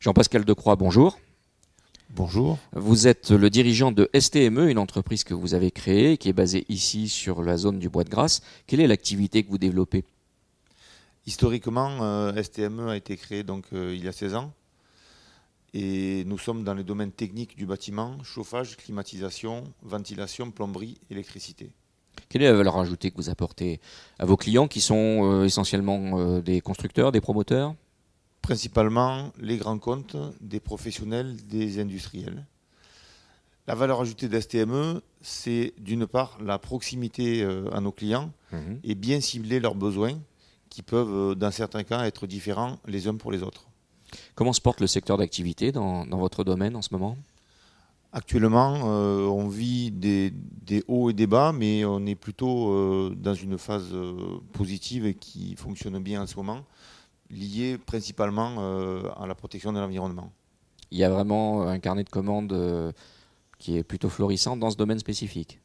Jean-Pascal Decroix, bonjour. Bonjour. Vous êtes le dirigeant de STME, une entreprise que vous avez créée, qui est basée ici sur la zone du Bois de grâce Quelle est l'activité que vous développez Historiquement, euh, STME a été créée donc, euh, il y a 16 ans. Et nous sommes dans les domaines techniques du bâtiment, chauffage, climatisation, ventilation, plomberie, électricité. Quelle est la valeur ajoutée que vous apportez à vos clients qui sont euh, essentiellement des constructeurs, des promoteurs principalement les grands comptes des professionnels, des industriels. La valeur ajoutée d'STME, e, c'est d'une part la proximité euh, à nos clients mhm. et bien cibler leurs besoins qui peuvent, euh, dans certains cas, être différents les uns pour les autres. Comment se porte le secteur d'activité dans, votre domaine en ce moment Actuellement, euh, on vit des, hauts et des bas, mais on est plutôt dans une phase positive et qui fonctionne bien en ce moment lié principalement euh, à la protection de l'environnement. Il y a vraiment un carnet de commandes euh, qui est plutôt florissant dans ce domaine spécifique.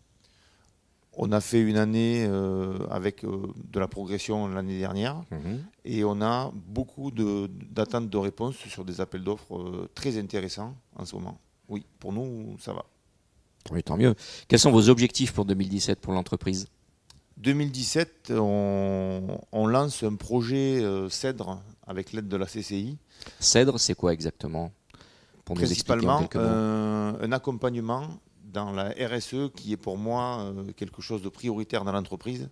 On a fait une année euh, avec de la progression l'année dernière mhm. et on a beaucoup d'attentes de, de réponses sur des appels d'offres très intéressants en ce moment. Oui, pour nous, ça va. Oui, tant mieux. Quels sont vos objectifs pour 2017 pour l'entreprise 2017, on, on, lance un projet euh, CEDRE avec l'aide de la CCI. CEDRE, c'est quoi exactement Principalement, euh, un accompagnement dans la RSE qui est pour moi euh, quelque chose de prioritaire dans l'entreprise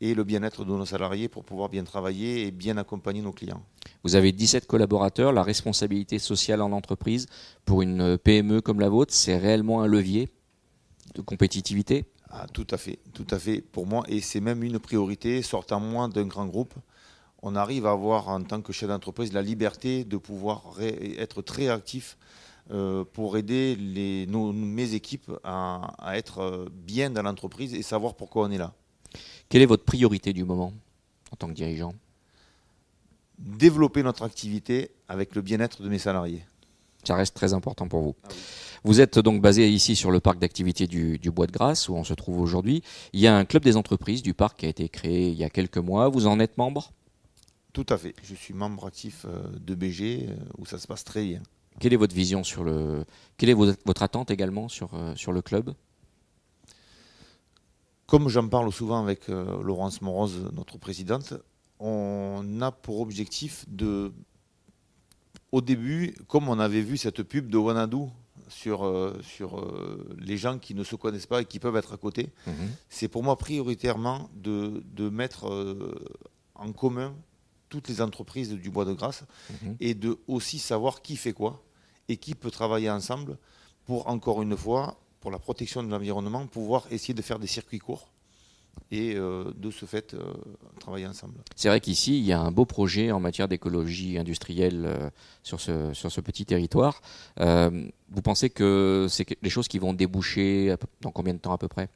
et le bien-être de nos salariés pour pouvoir bien travailler et bien accompagner nos clients. Vous avez 17 collaborateurs, la responsabilité sociale en entreprise pour une PME comme la vôtre, c'est réellement un levier de compétitivité ah, tout à fait, tout à fait pour moi. Et c'est même une priorité, sortant moins d'un grand groupe. On arrive à avoir en tant que chef d'entreprise la liberté de pouvoir être très actif euh, pour aider mes équipes à, être euh, bien dans l'entreprise et savoir pourquoi on est là. Quelle est votre priorité du moment en tant que dirigeant Développer notre activité avec le bien-être de mes salariés. Ça reste très important pour vous. Ah vous êtes donc basé ici sur le parc d'activités du, Bois de grâce où on se trouve aujourd'hui. Il y a un club des entreprises du parc qui a été créé il y a quelques mois. Vous en êtes membre Tout à fait. Je suis membre actif euh, de BG, euh, où ça se passe très bien. Quelle est votre vision sur le. Quelle est votre attente également sur, euh, sur le club Comme j'en parle souvent avec Laurence Morose, notre présidente, on a pour objectif de. Au début, comme on avait vu cette pub de Wanadoo sur, euh, sur euh, les gens qui ne se connaissent pas et qui peuvent être à côté, mhm. c'est pour moi prioritairement de, mettre euh, en commun toutes les entreprises du bois de grâce mhm. et de aussi savoir qui fait quoi et qui peut travailler ensemble pour, encore une fois, pour la protection de l'environnement, pouvoir essayer de faire des circuits courts et euh, de ce fait euh, travailler ensemble. C'est vrai qu'ici, il y a un beau projet en matière d'écologie industrielle euh, sur, ce, sur ce petit territoire. vous pensez que c'est des choses qui vont déboucher dans combien de temps à peu près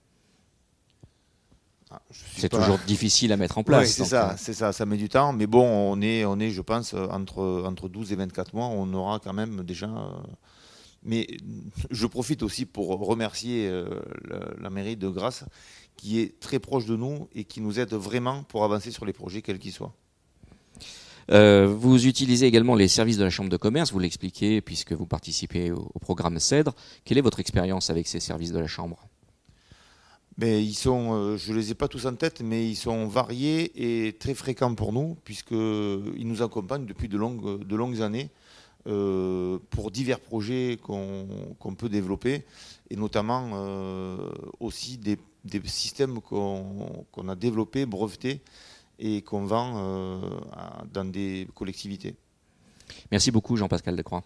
ah, c'est toujours difficile à mettre en place. Oui, c'est ça, c'est ça, ça met du temps. Mais bon, on est, on est je pense, entre, entre 12 et 24 mois, on aura quand même déjà mais je profite aussi pour remercier euh, la, mairie de Grasse, qui est très proche de nous et qui nous aide vraiment pour avancer sur les projets, quels qu'ils soient. Euh, vous utilisez également les services de la Chambre de commerce, vous l'expliquez, puisque vous participez au, programme CEDRE. Quelle est votre expérience avec ces services de la Chambre mais ben, ils sont, euh, je ne les ai pas tous en tête, mais ils sont variés et très fréquents pour nous, puisqu'ils nous accompagnent depuis de longues années euh, pour divers projets qu'on peut développer, et notamment euh, aussi des, systèmes qu'on a développés, brevetés, et qu'on vend euh, dans des collectivités. Merci beaucoup Jean-Pascal Decroix.